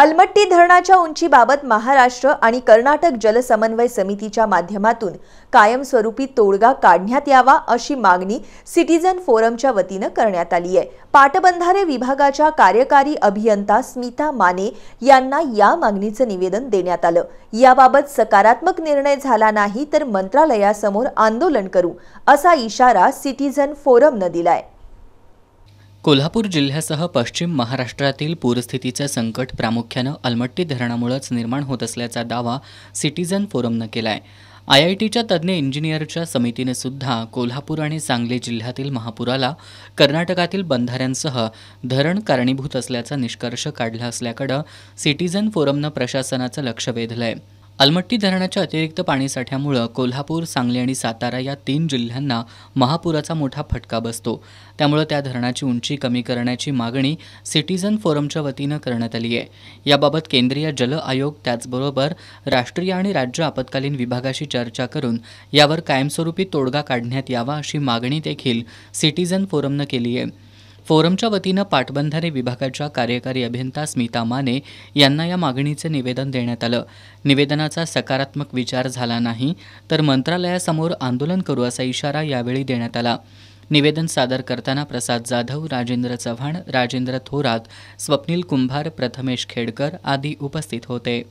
अलमट्टी धरणाच्या उंचीबाबत महाराष्ट्र आणि कर्नाटक जलसमन्वय समितीच्या माध्यमातून कायमस्वरूपी तोडगा काढण्यात यावा अशी मागणी सिटीजन फोरमच्या वतीनं करण्यात आली आहे पाटबंधारे विभागाच्या कार्यकारी अभियंता स्मिता माने यांना या मागणीचं निवेदन देण्यात आलं याबाबत सकारात्मक निर्णय झाला नाही तर मंत्रालयासमोर आंदोलन करू असा इशारा सिटीजन फोरमनं दिलाय कोल्हापूर जिल्ह्यासह पश्चिम महाराष्ट्रातील पूरस्थितीचं संकट प्रामुख्यानं अलमट्टी धरणामुळेच निर्माण होत असल्याचा दावा सिटीझन फोरमनं केला आहे आय आय टीच्या तज्ज्ञ इंजिनियरच्या समितीने सुद्धा कोल्हापूर आणि सांगली जिल्ह्यातील महापुराला कर्नाटकातील बंधाऱ्यांसह धरण कारणीभूत असल्याचा निष्कर्ष काढला असल्याकडं सिटीझन फोरमनं प्रशासनाचं लक्ष वेधलं आहे अलमट्टी धरणाच्या अतिरिक्त पाणीसाठ्यामुळं कोल्हापूर सांगली आणि सातारा या तीन जिल्ह्यांना महापुराचा मोठा फटका बसतो त्यामुळं त्या धरणाची उंची कमी करण्याची मागणी सिटीझन फोरमच्या वतीनं करण्यात आली आहे याबाबत केंद्रीय जल आयोग त्याचबरोबर राष्ट्रीय आणि राज्य आपत्कालीन विभागाशी चर्चा करून यावर कायमस्वरूपी तोडगा काढण्यात यावा अशी मागणी देखील सिटीझन फोरमनं केली आहे फोरमच्या वतीनं पाटबंधारे विभागाच्या कार्यकारी अभियंता स्मिता माने यांना या मागणीचे निवेदन देण्यात आलं निवेदनाचा सकारात्मक विचार झाला नाही तर मंत्रालयासमोर आंदोलन करू असा इशारा यावेळी देण्यात आला निवेदन सादर करताना प्रसाद जाधव राजेंद्र चव्हाण राजेंद्र थोरात स्वप्नील कुंभार प्रथमेश खेडकर आदी उपस्थित होते